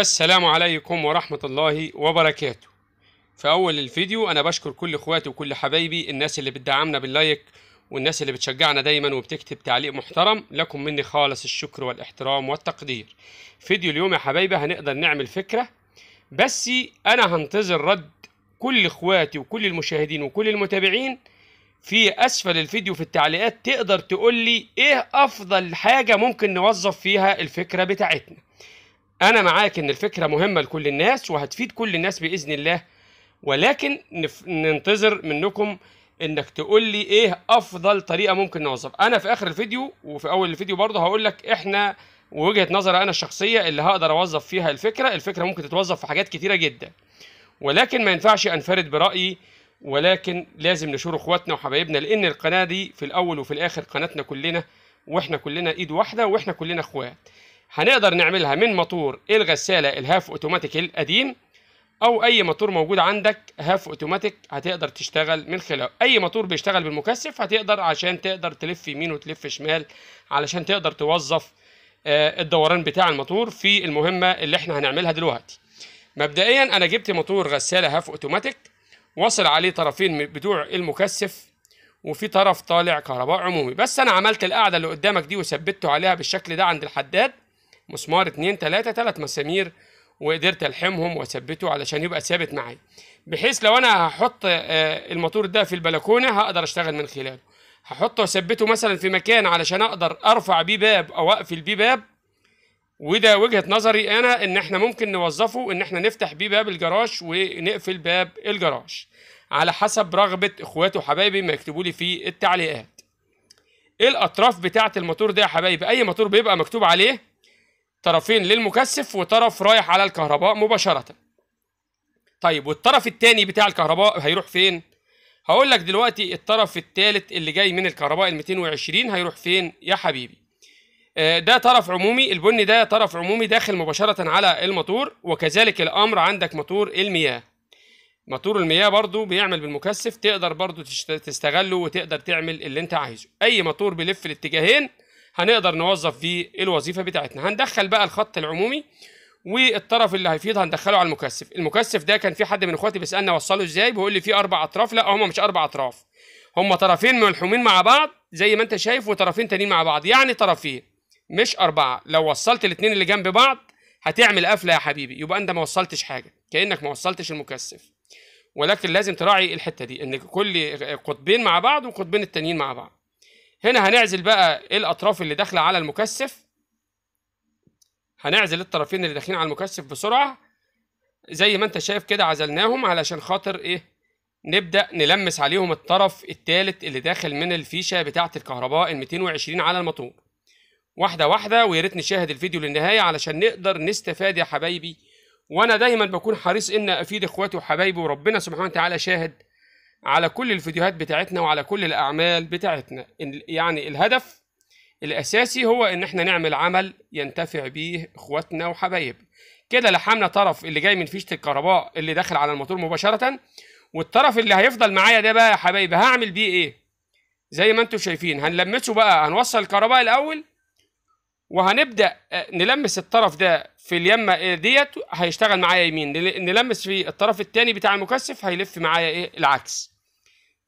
السلام عليكم ورحمة الله وبركاته في أول الفيديو أنا بشكر كل إخواتي وكل حبايبي الناس اللي بتدعمنا باللايك والناس اللي بتشجعنا دايما وبتكتب تعليق محترم لكم مني خالص الشكر والاحترام والتقدير فيديو اليوم يا حبايبي هنقدر نعمل فكرة بس أنا هنتظر رد كل إخواتي وكل المشاهدين وكل المتابعين في أسفل الفيديو في التعليقات تقدر تقول لي إيه أفضل حاجة ممكن نوظف فيها الفكرة بتاعتنا انا معاك ان الفكره مهمه لكل الناس وهتفيد كل الناس باذن الله ولكن ننتظر منكم انك تقول لي ايه افضل طريقه ممكن نوظف انا في اخر الفيديو وفي اول الفيديو برضه هقول لك احنا وجهه نظري انا الشخصيه اللي هقدر اوظف فيها الفكره الفكره ممكن تتوظف في حاجات كتيره جدا ولكن ما ينفعش انفرد برايي ولكن لازم نشور اخواتنا وحبايبنا لان القناه دي في الاول وفي الاخر قناتنا كلنا واحنا كلنا ايد واحده واحنا كلنا اخوات هنقدر نعملها من مطور الغسالة الهاف اوتوماتيك القديم او اي مطور موجود عندك هاف اوتوماتيك هتقدر تشتغل من خلاله اي مطور بيشتغل بالمكثف هتقدر عشان تقدر تلف يمين وتلف شمال علشان تقدر توظف آه، الدوران بتاع المطور في المهمة اللي احنا هنعملها دلوقتي مبدئيا انا جبت مطور غسالة هاف اوتوماتيك وصل عليه طرفين بتوع المكثف وفي طرف طالع كهرباء عمومي بس انا عملت القاعدة اللي قدامك دي وثبته عليها بالشكل ده عند الحداد مسمار اتنين تلاتة تلات مسامير وقدرت الحمهم واثبته علشان يبقى ثابت معايا بحيث لو انا هحط آه، الموتور ده في البلكونه هقدر اشتغل من خلاله هحطه واثبته مثلا في مكان علشان اقدر ارفع بيه باب او اقفل بيه باب وده وجهه نظري انا ان احنا ممكن نوظفه ان احنا نفتح بيه باب الجراج ونقفل باب الجراج على حسب رغبه اخواتي وحبايبي ما يكتبوا لي في التعليقات ايه الاطراف بتاعه الموتور ده يا حبايبي اي موتور بيبقى مكتوب عليه طرفين للمكثف وطرف رايح على الكهرباء مباشرة طيب والطرف الثاني بتاع الكهرباء هيروح فين هقول لك دلوقتي الطرف الثالث اللي جاي من الكهرباء ال 220 هيروح فين يا حبيبي آه، ده طرف عمومي البني ده طرف عمومي داخل مباشرة على الماتور وكذلك الأمر عندك ماتور المياه ماتور المياه برضو بيعمل بالمكثف تقدر برضو تستغله وتقدر تعمل اللي انت عايزه أي ماتور بيلف الاتجاهين هنقدر نوظف فيه الوظيفه بتاعتنا هندخل بقى الخط العمومي والطرف اللي هيفيض هندخله على المكثف المكثف ده كان في حد من اخواتي بيسالني اوصله ازاي بيقول لي في اربع اطراف لا هم مش اربع اطراف هم طرفين ملحومين مع بعض زي ما انت شايف وطرفين تانيين مع بعض يعني طرفين مش اربعه لو وصلت الاثنين اللي جنب بعض هتعمل قفله يا حبيبي يبقى انت ما وصلتش حاجه كانك ما وصلتش المكثف ولكن لازم تراعي الحته دي ان كل قطبين مع بعض والقطبين التانيين مع بعض هنا هنعزل بقى ايه الاطراف اللي داخله على المكثف هنعزل الطرفين اللي داخلين على المكثف بسرعه زي ما انت شايف كده عزلناهم علشان خاطر ايه نبدا نلمس عليهم الطرف الثالث اللي داخل من الفيشه بتاعه الكهرباء ال 220 على الموتور واحده واحده ويا ريت نشاهد الفيديو للنهايه علشان نقدر نستفاد يا حبايبي وانا دايما بكون حريص ان افيد اخواتي وحبايبي وربنا سبحانه وتعالى شاهد على كل الفيديوهات بتاعتنا وعلى كل الأعمال بتاعتنا يعني الهدف الأساسي هو إن إحنا نعمل عمل ينتفع بيه إخواتنا وحبايب كده لحمنا طرف اللي جاي من فيشة الكهرباء اللي داخل على الموتور مباشرة والطرف اللي هيفضل معايا ده بقى يا حبايب هعمل بيه إيه زي ما انتم شايفين هنلمسه بقى هنوصل الكهرباء الأول وهنبدا آه، نلمس الطرف ده في اليمه آه، ديت هيشتغل معايا يمين نلمس في الطرف الثاني بتاع المكثف هيلف معايا ايه العكس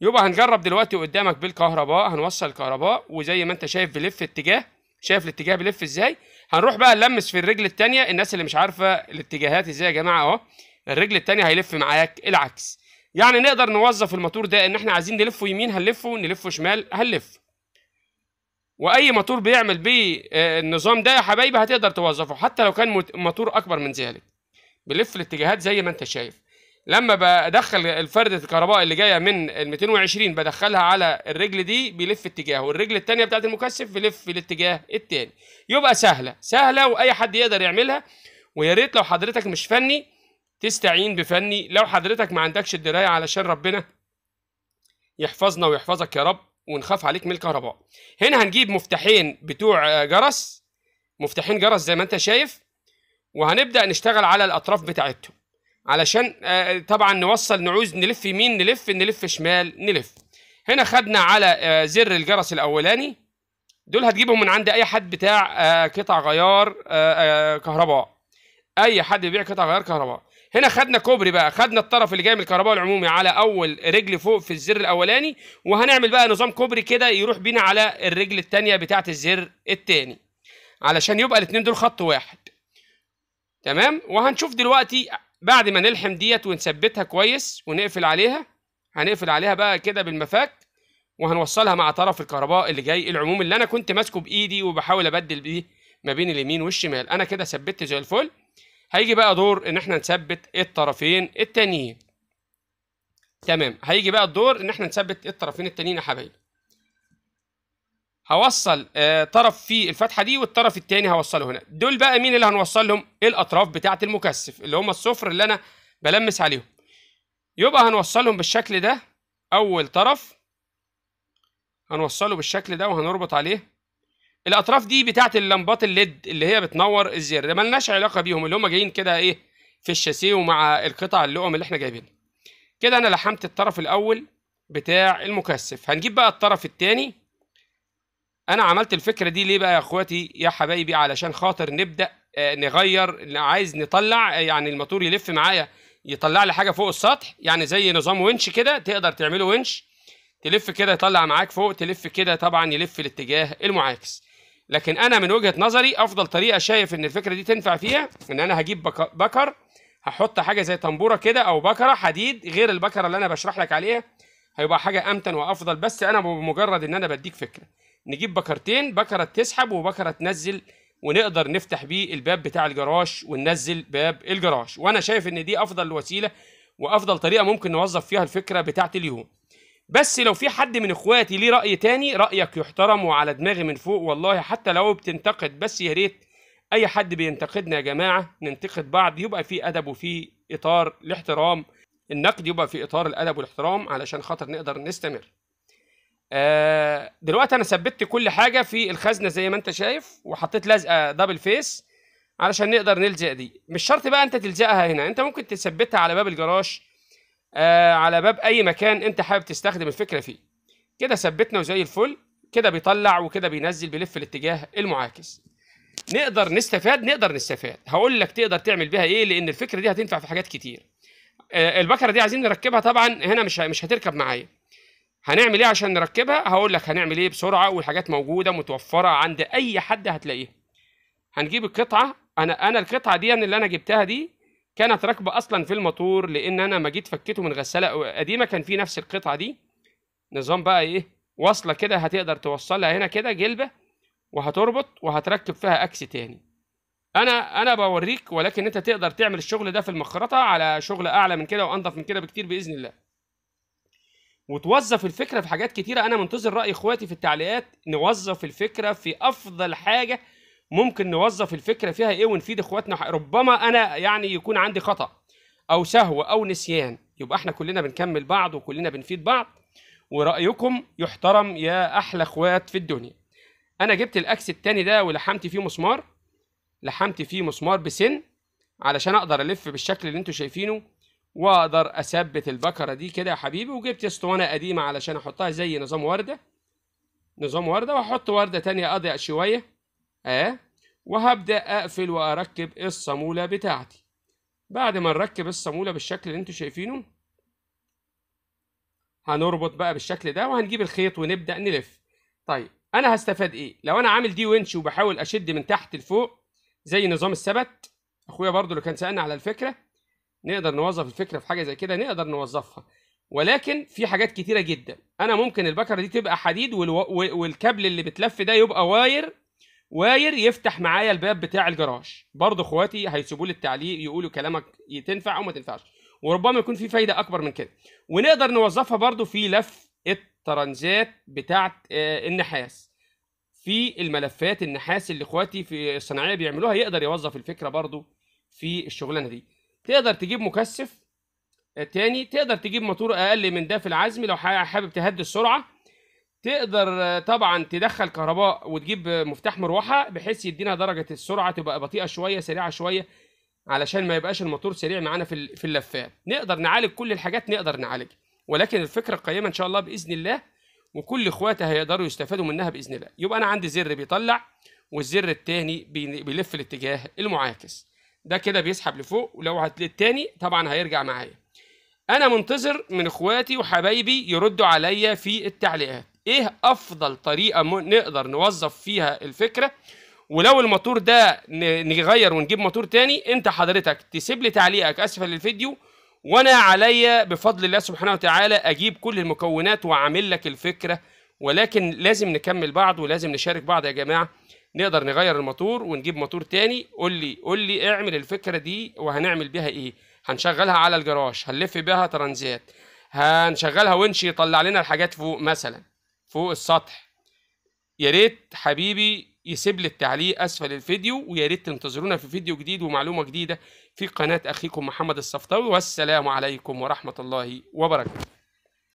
يبقى هنجرب دلوقتي قدامك بالكهرباء هنوصل الكهرباء وزي ما انت شايف بلف اتجاه شايف الاتجاه بلف ازاي هنروح بقى نلمس في الرجل الثانيه الناس اللي مش عارفه الاتجاهات ازاي يا جماعه اهو الرجل الثانيه هيلف معاك العكس يعني نقدر نوظف الموتور ده ان احنا عايزين نلفه يمين هنلفه نلفه شمال هنلف واي موتور بيعمل بيه آه، النظام ده يا حبايبي هتقدر توظفه حتى لو كان موتور اكبر من ذلك بلف الاتجاهات زي ما انت شايف لما بدخل الفردة الكهرباء اللي جايه من ال 220 بدخلها على الرجل دي بيلف اتجاهه والرجل الثانيه بتاعت المكثف بيلف الاتجاه الثاني يبقى سهله سهله واي حد يقدر يعملها ويا ريت لو حضرتك مش فني تستعين بفني لو حضرتك ما عندكش الدرايه علشان ربنا يحفظنا ويحفظك يا رب ونخاف عليك من الكهرباء هنا هنجيب مفتاحين بتوع جرس مفتاحين جرس زي ما انت شايف وهنبدا نشتغل على الاطراف بتاعتهم علشان آه، طبعا نوصل نعوز نلف يمين نلف نلف شمال نلف هنا خدنا على آه، زر الجرس الاولاني دول هتجيبهم من عند اي حد بتاع آه، قطع غيار كهرباء اي حد بيبيع قطع غيار كهرباء هنا خدنا كوبري بقى خدنا الطرف اللي جاي من الكهرباء العمومي على اول رجل فوق في الزر الاولاني وهنعمل بقى نظام كوبري كده يروح بينا على الرجل الثانيه بتاعه الزر الثاني علشان يبقى الاثنين دول خط واحد تمام وهنشوف دلوقتي بعد ما نلحم ديت ونثبتها كويس ونقفل عليها هنقفل عليها بقى كده بالمفك وهنوصلها مع طرف الكهرباء اللي جاي العموم اللي انا كنت ماسكه بايدي وبحاول ابدل بيه ما بين اليمين والشمال انا كده ثبتت زي الفل هيجي بقى دور ان احنا نثبت الطرفين التانيين تمام هيجي بقى الدور ان احنا نثبت الطرفين التانيين يا حبايبي هوصل آه، طرف في الفتحه دي والطرف الثاني هوصله هنا دول بقى مين اللي هنوصل لهم الاطراف بتاعه المكثف اللي هم الصفر اللي انا بلمس عليهم يبقى هنوصلهم بالشكل ده اول طرف هنوصله بالشكل ده وهنربط عليه الاطراف دي بتاعه اللمبات الليد اللي هي بتنور الزر ده ملناش علاقه بيهم اللي هم جايين كده ايه في الشاسيه ومع القطع اللقم اللي احنا جايبينها كده انا لحمت الطرف الاول بتاع المكثف هنجيب بقى الطرف الثاني انا عملت الفكره دي ليه بقى يا اخواتي يا حبايبي علشان خاطر نبدا آه، نغير عايز نطلع آه، يعني الموتور يلف معايا يطلع لي حاجه فوق السطح يعني زي نظام ونش كده تقدر تعمله ونش تلف كده يطلع معاك فوق تلف كده طبعا يلف الاتجاه المعاكس لكن انا من وجهه نظري افضل طريقه شايف ان الفكره دي تنفع فيها ان انا هجيب بكر هحط حاجه زي طنبوره كده او بكره حديد غير البكره اللي انا بشرح لك عليها هيبقى حاجه امتن وافضل بس انا بمجرد ان انا بديك فكره نجيب بكرتين بكره تسحب وبكره تنزل ونقدر نفتح بيه الباب بتاع الجراج وننزل باب الجراج وانا شايف ان دي افضل وسيله وافضل طريقه ممكن نوظف فيها الفكره بتاعت اليوم بس لو في حد من اخواتي ليه راي تاني رايك يحترم وعلى دماغي من فوق والله حتى لو بتنتقد بس يا ريت اي حد بينتقدنا يا جماعه ننتقد بعض يبقى في ادب وفي اطار الاحترام النقد يبقى في اطار الادب والاحترام علشان خاطر نقدر نستمر آه دلوقتي انا ثبتت كل حاجه في الخزنه زي ما انت شايف وحطيت لزقه دبل فيس علشان نقدر نلزق دي مش شرط بقى انت تلزقها هنا انت ممكن تثبتها على باب الجراج آه على باب اي مكان انت حابب تستخدم الفكره فيه كده ثبتنا وزي الفل كده بيطلع وكده بينزل بيلف الاتجاه المعاكس نقدر نستفاد نقدر نستفاد هقول لك تقدر تعمل بيها ايه لان الفكره دي هتنفع في حاجات كتير آه البكره دي عايزين نركبها طبعا هنا مش مش هتركب معايا هنعمل ايه عشان نركبها هقول لك هنعمل ايه بسرعه والحاجات موجوده متوفره عند اي حد هتلاقيها هنجيب القطعه انا انا القطعه دي اللي انا جبتها دي كانت راكبه اصلا في الموتور لان انا ما جيت فكيته من غساله قديمه كان في نفس القطعه دي نظام بقى ايه واصله كده هتقدر توصلها هنا كده جلبه وهتربط وهتركب فيها اكس تاني انا انا بوريك ولكن انت تقدر تعمل الشغل ده في المخرطه على شغل اعلى من كده وانضف من كده بكتير باذن الله وتوظف الفكره في حاجات كتيره انا منتظر راي اخواتي في التعليقات نوظف الفكره في افضل حاجه ممكن نوظف الفكره فيها ايه ونفيد اخواتنا ربما انا يعني يكون عندي خطا او سهو او نسيان يبقى احنا كلنا بنكمل بعض وكلنا بنفيد بعض ورايكم يحترم يا احلى اخوات في الدنيا انا جبت الاكس التاني ده ولحمت فيه مسمار لحمت فيه مسمار بسن علشان اقدر الف بالشكل اللي انتوا شايفينه واقدر اثبت البكره دي كده يا حبيبي وجبت اسطوانه قديمه علشان احطها زي نظام ورده نظام ورده واحط ورده تانية اضيق شويه اه وهبدأ أقفل وأركب الصامولة بتاعتي بعد ما نركب الصامولة بالشكل اللي انتوا شايفينه هنربط بقى بالشكل ده وهنجيب الخيط ونبدأ نلف طيب أنا هستفاد إيه؟ لو أنا عامل دي ونش وبحاول أشد من تحت لفوق زي نظام السبت أخويا برضو اللي كان سألنا على الفكرة نقدر نوظف الفكرة في حاجة زي كده نقدر نوظفها ولكن في حاجات كتيرة جدا أنا ممكن البكرة دي تبقى حديد والكابل اللي بتلف ده يبقى واير واير يفتح معايا الباب بتاع الجراج برضه اخواتي هيسيبوا لي التعليق يقولوا كلامك تنفع او ما تنفعش وربما يكون في فايده اكبر من كده ونقدر نوظفها برضه في لف الترانزات بتاعه آه، النحاس في الملفات النحاس اللي اخواتي في الصناعيه بيعملوها يقدر يوظف الفكره برضه في الشغلانه دي تقدر تجيب مكثف آه، تاني تقدر تجيب موتور اقل من ده في العزم لو حابب تهدي السرعه تقدر طبعا تدخل كهرباء وتجيب مفتاح مروحه بحيث يدينا درجه السرعه تبقى بطيئه شويه سريعه شويه علشان ما يبقاش الموتور سريع معانا في في اللفات نقدر نعالج كل الحاجات نقدر نعالجها ولكن الفكره القيمه ان شاء الله باذن الله وكل اخواتها هيقدروا يستفادوا منها باذن الله يبقى انا عندي زر بيطلع والزر الثاني بيلف الاتجاه المعاكس ده كده بيسحب لفوق ولو هتلاقي الثاني طبعا هيرجع معايا انا منتظر من اخواتي وحبايبي يردوا عليا في التعليقات ايه افضل طريقه نقدر نوظف فيها الفكره ولو الموتور ده نغير ونجيب موتور تاني انت حضرتك تسيب لي تعليقك اسفل الفيديو وانا عليا بفضل الله سبحانه وتعالى اجيب كل المكونات واعمل لك الفكره ولكن لازم نكمل بعض ولازم نشارك بعض يا جماعه نقدر نغير الموتور ونجيب موتور تاني قول لي قول لي اعمل الفكره دي وهنعمل بيها ايه هنشغلها على الجراج هنلف بيها ترانزيت هنشغلها ونش يطلع لنا الحاجات فوق مثلا فوق السطح يا ريت حبيبي يسيب لي التعليق اسفل الفيديو ويا ريت تنتظرونا في فيديو جديد ومعلومه جديده في قناه اخيكم محمد الصفطاوي والسلام عليكم ورحمه الله وبركاته